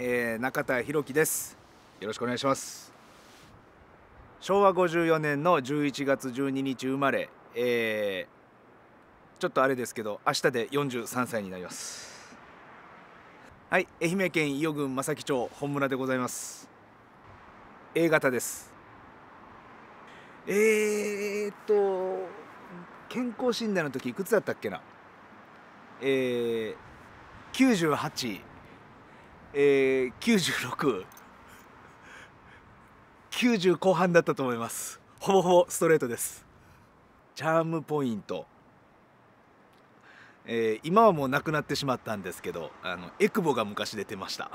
えー、中田博樹ですよろしくお願いします昭和54年の11月12日生まれ、えー、ちょっとあれですけど明日で43歳になりますはい愛媛県伊予郡正木町本村でございます A 型ですえー、っと健康診断の時いくつだったっけなえー、98えー、9690後半だったと思いますほぼほぼストレートですチャームポイント、えー、今はもうなくなってしまったんですけどあのエクボが昔出てました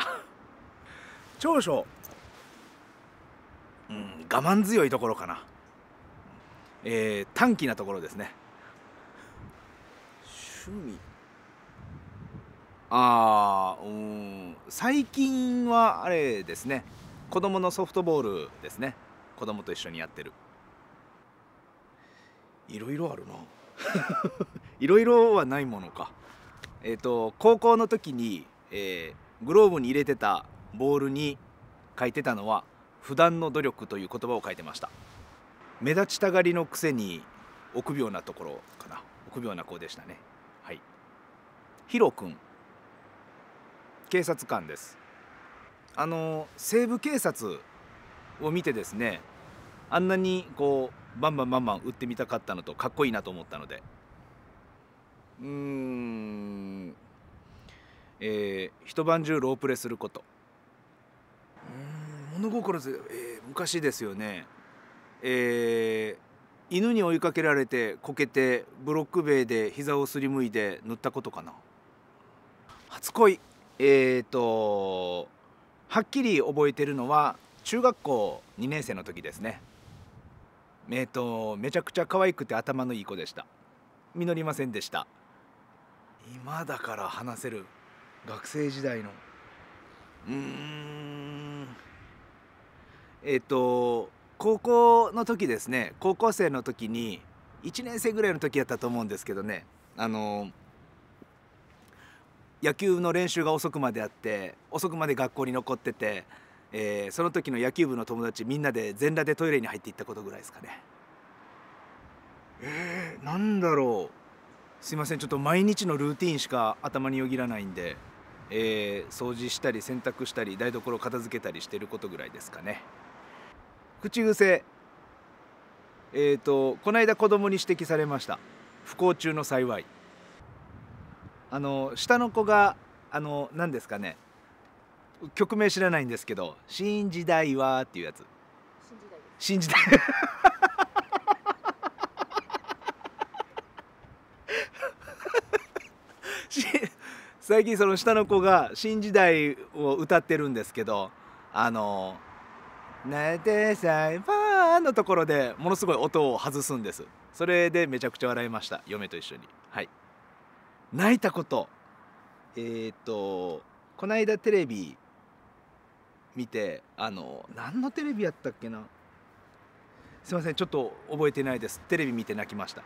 長所うん我慢強いところかなえー、短気なところですね趣味ああうん最近はあれですね子供のソフトボールですね子供と一緒にやってるいろいろあるな いろいろはないものかえっ、ー、と高校の時に、えー、グローブに入れてたボールに書いてたのは「普段の努力」という言葉を書いてました目立ちたがりのくせに臆病なところかな臆病な子でしたねはいヒロ君警察官ですあの西部警察を見てですねあんなにこうバンバンバンバン撃ってみたかったのとかっこいいなと思ったのでうーんえー、一晩中ロープレすることうん物心つ、えー、昔ですよねえー、犬に追いかけられてこけてブロック塀で膝をすりむいて塗ったことかな初恋えっ、ー、とはっきり覚えてるのは中学校2年生の時ですねえっ、ー、とめちゃくちゃ可愛くて頭のいい子でした実りませんでした今だから話せる学生時代のうんえっ、ー、と高校の時ですね高校生の時に1年生ぐらいの時やったと思うんですけどねあの野球の練習が遅くまであって遅くまで学校に残ってて、えー、その時の野球部の友達みんなで全裸でトイレに入っていったことぐらいですかねえー、なんだろうすいませんちょっと毎日のルーティンしか頭によぎらないんで、えー、掃除したり洗濯したり台所片付けたりしてることぐらいですかね口癖えっ、ー、とこの間子供に指摘されました不幸中の幸いあの下の子があの何ですかね曲名知らないんですけど「新時代は」っていうやつ新時代新時代最近その下の子が「新時代」を歌ってるんですけどあの「なてさいばー」のところでものすごい音を外すんですそれでめちゃくちゃ笑いました嫁と一緒にはい。泣いたことえっ、ー、とこの間テレビ見てあの何のテレビやったっけなすいませんちょっと覚えてないですテレビ見て泣きました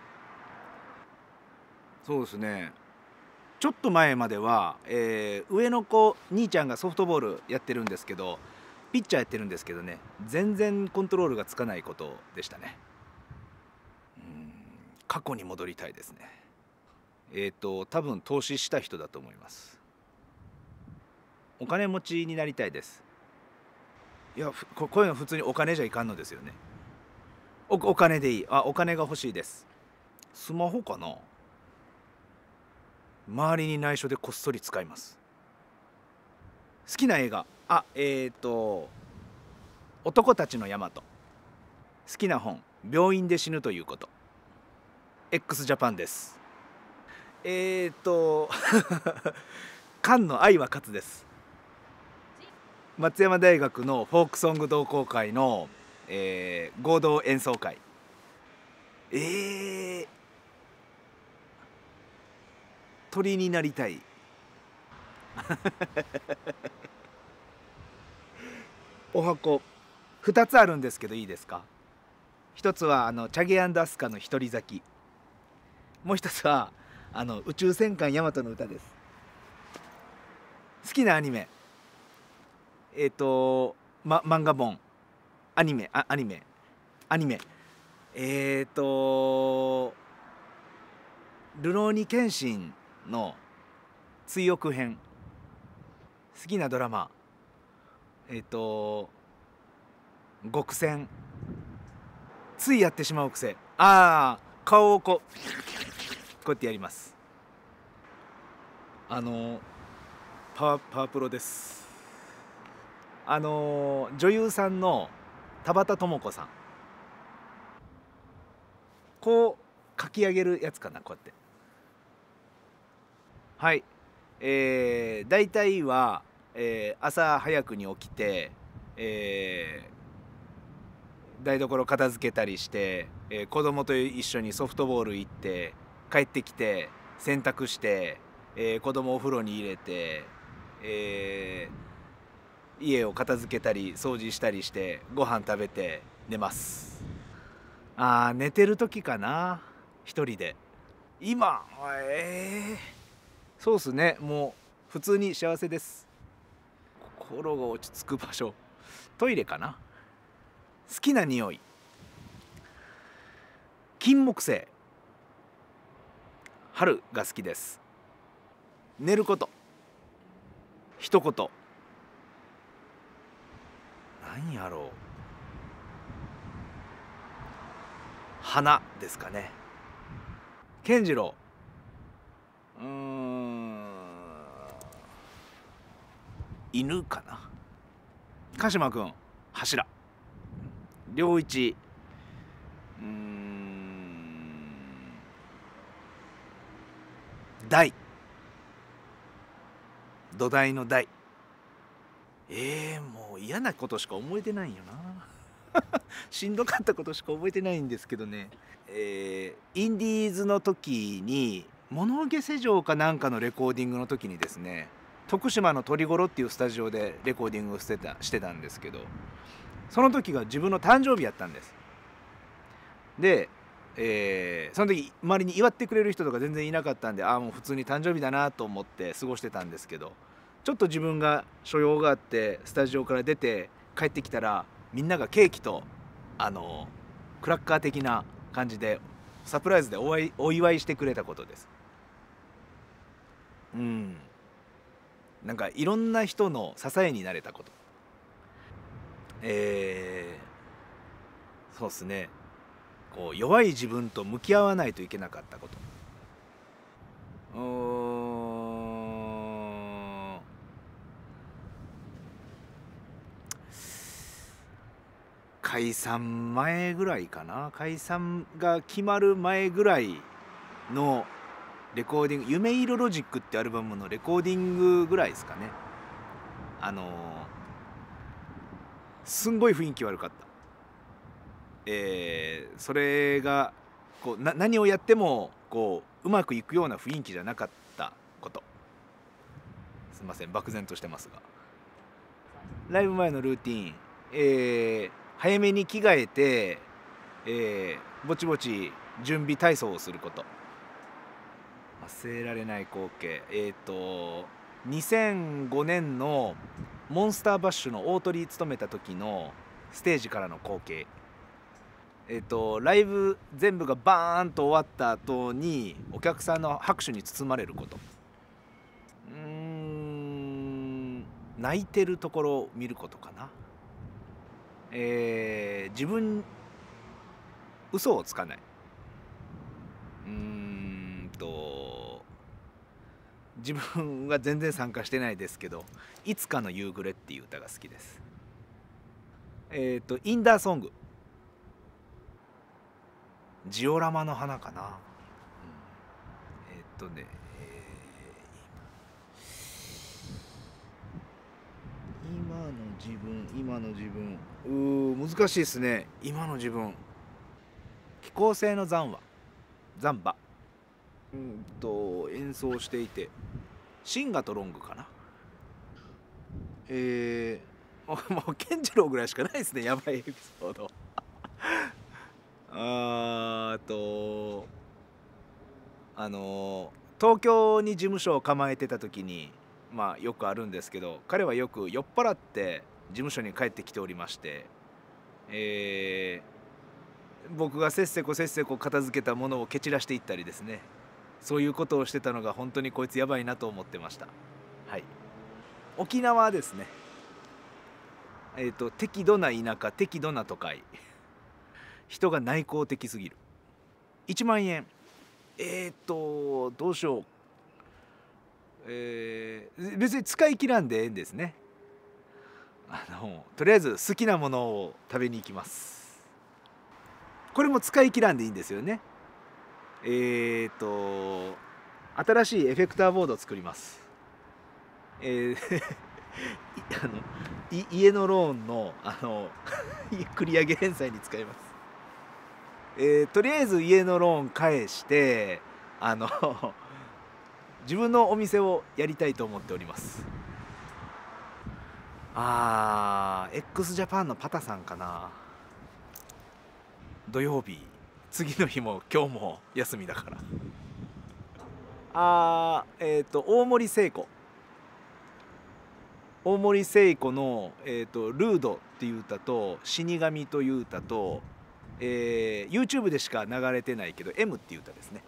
そうですねちょっと前までは、えー、上の子兄ちゃんがソフトボールやってるんですけどピッチャーやってるんですけどね全然コントロールがつかないことでしたね過去に戻りたいですねえっ、ー、と多分投資した人だと思いますお金持ちになりたいですいやこういうの普通にお金じゃいかんのですよねお金でいいあお金が欲しいですスマホかな周りに内緒でこっそり使います好きな映画あえっ、ー、と「男たちのヤマト」好きな本「病院で死ぬということ」x ジャパンですえー、っ と菅の愛は勝つです松山大学のフォークソング同好会の、えー、合同演奏会えー、鳥になりたい お箱2つあるんですけどいいですか1つはあのチャゲアンダスカの「一人咲き」もう1つはあの宇宙戦艦ヤマトの歌です好きなアニメえっ、ー、と、ま、漫画本アニメアニメアニメえっ、ー、と「ルローニケンシン」の追憶編好きなドラマえっ、ー、と「極戦」ついやってしまう癖ああ顔をこうこうやってやりますあのパワパワープロですあの女優さんの田畑智子さんこう書き上げるやつかなこうやってはいえー、大体は、えー、朝早くに起きて、えー、台所片付けたりして、えー、子供と一緒にソフトボール行って帰ってきて洗濯して、えー、子供お風呂に入れて、えー、家を片付けたり掃除したりしてご飯食べて寝ますあー寝てる時かな一人で今えー、そうっすねもう普通に幸せです心が落ち着く場所トイレかな好きな匂い金木犀春が好きです寝ること一言何やろう花ですかね健次郎うん犬かな鹿島君柱良一台土台の台えー、もう嫌なことしか覚えてないよな しんどかったことしか覚えてないんですけどねえー、インディーズの時に物置世城かなんかのレコーディングの時にですね徳島の鳥ごろっていうスタジオでレコーディングをしてたしてたんですけどその時が自分の誕生日やったんですでえー、その時周りに祝ってくれる人とか全然いなかったんでああもう普通に誕生日だなと思って過ごしてたんですけどちょっと自分が所用があってスタジオから出て帰ってきたらみんながケーキとあのクラッカー的な感じでサプライズでおいお祝いしてくれたことです。うんなんかいろんな人の支えになれたこと。えー、そうっすねこう弱い自分と向き合わないといけなかったことうーん解散前ぐらいかな解散が決まる前ぐらいのレコーディング「夢色ロジック」ってアルバムのレコーディングぐらいですかねあのー、すんごい雰囲気悪かったえー、それがこうな何をやってもこううまくいくような雰囲気じゃなかったことすいません漠然としてますがライブ前のルーティン、えー、早めに着替えて、えー、ぼちぼち準備体操をすること忘れられない光景えっ、と2005年のモンスターバッシュの大鳥居勤めた時のステージからの光景えっと、ライブ全部がバーンと終わった後にお客さんの拍手に包まれることうん泣いてるところを見ることかな、えー、自分嘘をつかないうんと自分は全然参加してないですけど「いつかの夕暮れ」っていう歌が好きですえっ、ー、とインダーソングジオラマの花かな、うん、えー、っとね、えー、今の自分今の自分う難しいですね今の自分気候性の残話残波うんと演奏していてシンガとロングかなえー、もうケンジロウぐらいしかないですねやばいエピソード。あとあの東京に事務所を構えてた時にまあよくあるんですけど彼はよく酔っ払って事務所に帰ってきておりましてえー、僕がせっせこせっせこ片付けたものを蹴散らしていったりですねそういうことをしてたのが本当にこいつやばいなと思ってましたはい沖縄ですねえっ、ー、と適度な田舎適度な都会人が内向的すぎる1万円えー、っとどうしようえー、別に使い切らんでええんですねあのとりあえず好きなものを食べに行きますこれも使い切らんでいいんですよねえー、っと新しいエフェクターボードを作りますえー あの家のローンのあの 繰り上げ返済に使いますえー、とりあえず家のローン返してあの 自分のお店をやりたいと思っておりますあー x ジャパンのパタさんかな土曜日次の日も今日も休みだからああ、えっ、ー、と大森聖子大森聖子の、えーと「ルード」っていう歌と「死神」という歌と「えー、YouTube でしか流れてないけど「M」っていう歌ですね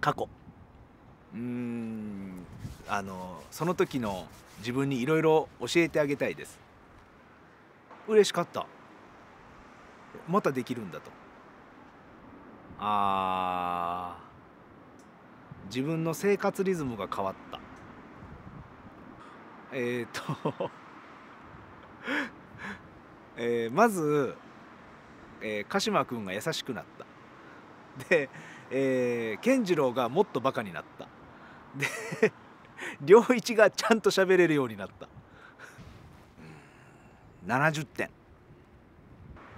過去うんあのその時の自分にいろいろ教えてあげたいです嬉しかったまたできるんだとあ自分の生活リズムが変わったえっ、と えー、まずえー、鹿島君が優しくなったで、えー、健次郎がもっとバカになったで 良一がちゃんと喋れるようになった70点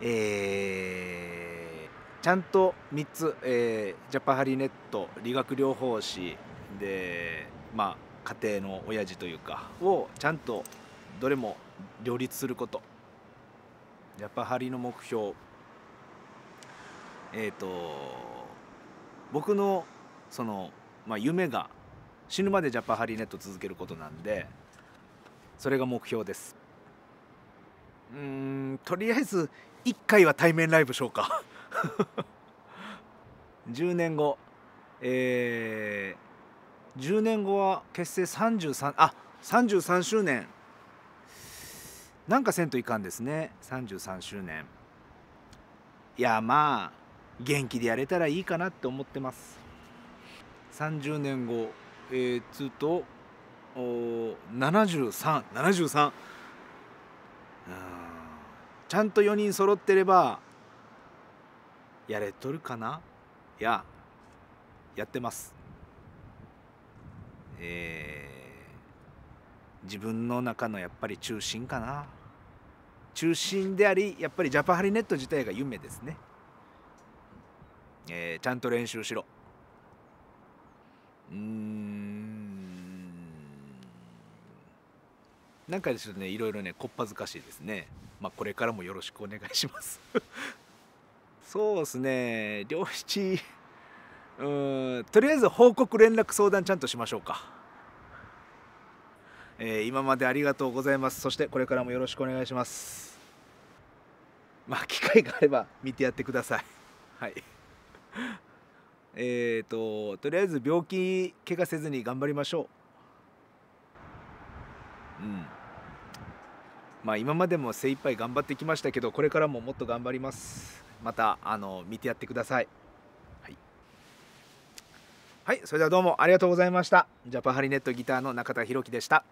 えー、ちゃんと3つ、えー、ジャパハリネット理学療法士でまあ家庭の親父というかをちゃんとどれも両立することジャパハリの目標えーと、僕のその、まあ、夢が死ぬまでジャパハリネット続けることなんでそれが目標ですうんとりあえず1回は対面ライブしようか10 年後えー、10年後は結成33あ33周年なんかせんといかんですね33周年いやまあ元気でやれたらいいかなって思ってます30年後えー、つうと7373 73ちゃんと4人揃ってればやれとるかないややってますえー、自分の中のやっぱり中心かな中心でありやっぱりジャパハリネット自体が夢ですねえー、ちゃんと練習しろうんなんかですよねいろいろねこっぱずかしいですねまあこれからもよろしくお願いします そうですね良七うんとりあえず報告連絡相談ちゃんとしましょうかえー、今までありがとうございますそしてこれからもよろしくお願いしますまあ機会があれば見てやってくださいはい えっととりあえず病気怪我せずに頑張りましょううんまあ今までも精一杯頑張ってきましたけどこれからももっと頑張りますまたあの見てやってくださいはい、はい、それではどうもありがとうございましたジャパハリネットギターの中田博樹でした